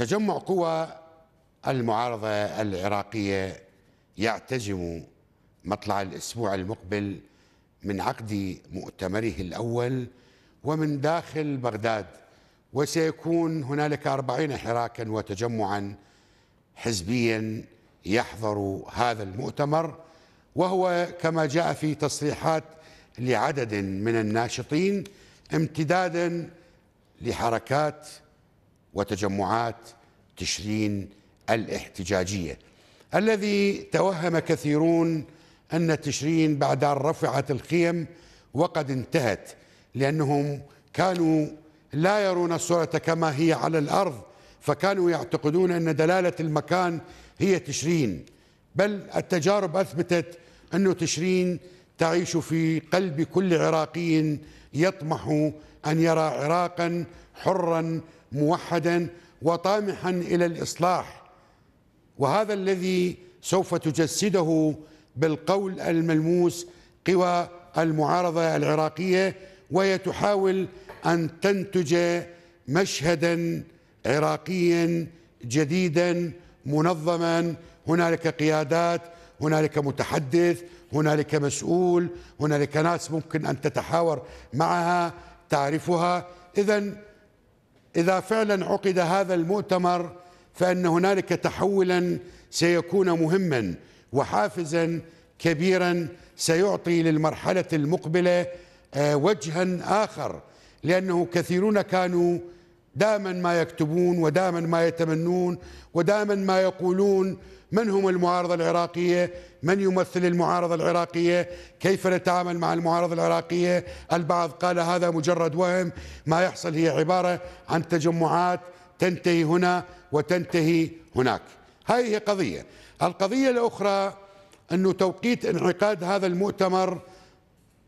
تجمع قوى المعارضة العراقية يعتزم مطلع الأسبوع المقبل من عقد مؤتمره الأول ومن داخل بغداد وسيكون هنالك أربعين حراكا وتجمعا حزبيا يحضر هذا المؤتمر وهو كما جاء في تصريحات لعدد من الناشطين امتدادا لحركات وتجمعات تشرين الاحتجاجية الذي توهم كثيرون أن تشرين بعد أن رفعت القيم وقد انتهت لأنهم كانوا لا يرون الصورة كما هي على الأرض فكانوا يعتقدون أن دلالة المكان هي تشرين بل التجارب أثبتت أنه تشرين تعيش في قلب كل عراقي يطمح أن يرى عراقا حرا موحدا وطامحا إلى الإصلاح وهذا الذي سوف تجسده بالقول الملموس قوى المعارضة العراقية وهي تحاول أن تنتج مشهدا عراقيا جديدا منظما هنالك قيادات هنالك متحدث هنالك مسؤول هنالك ناس ممكن أن تتحاور معها تعرفها إذا إذا فعلا عقد هذا المؤتمر فأن هنالك تحولا سيكون مهما وحافزا كبيرا سيعطي للمرحلة المقبلة آه، وجها آخر لأنه كثيرون كانوا دائما ما يكتبون ودائما ما يتمنون ودائما ما يقولون من هم المعارضة العراقية من يمثل المعارضة العراقية كيف نتعامل مع المعارضة العراقية البعض قال هذا مجرد وهم ما يحصل هي عبارة عن تجمعات تنتهي هنا وتنتهي هناك هذه قضية القضية الأخرى أن توقيت انعقاد هذا المؤتمر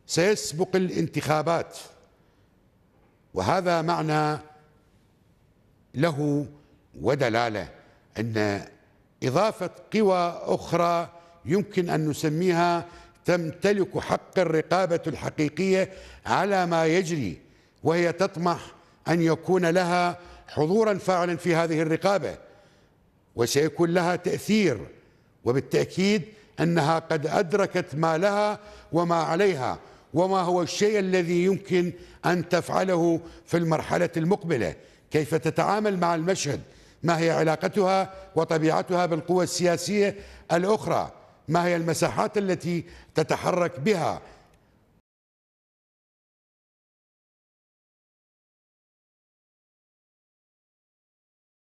سيسبق الانتخابات وهذا معنى له ودلاله ان اضافه قوى اخرى يمكن ان نسميها تمتلك حق الرقابه الحقيقيه على ما يجري وهي تطمح ان يكون لها حضورا فاعلا في هذه الرقابه وسيكون لها تاثير وبالتاكيد انها قد ادركت ما لها وما عليها وما هو الشيء الذي يمكن ان تفعله في المرحله المقبله كيف تتعامل مع المشهد ما هي علاقتها وطبيعتها بالقوى السياسية الأخرى ما هي المساحات التي تتحرك بها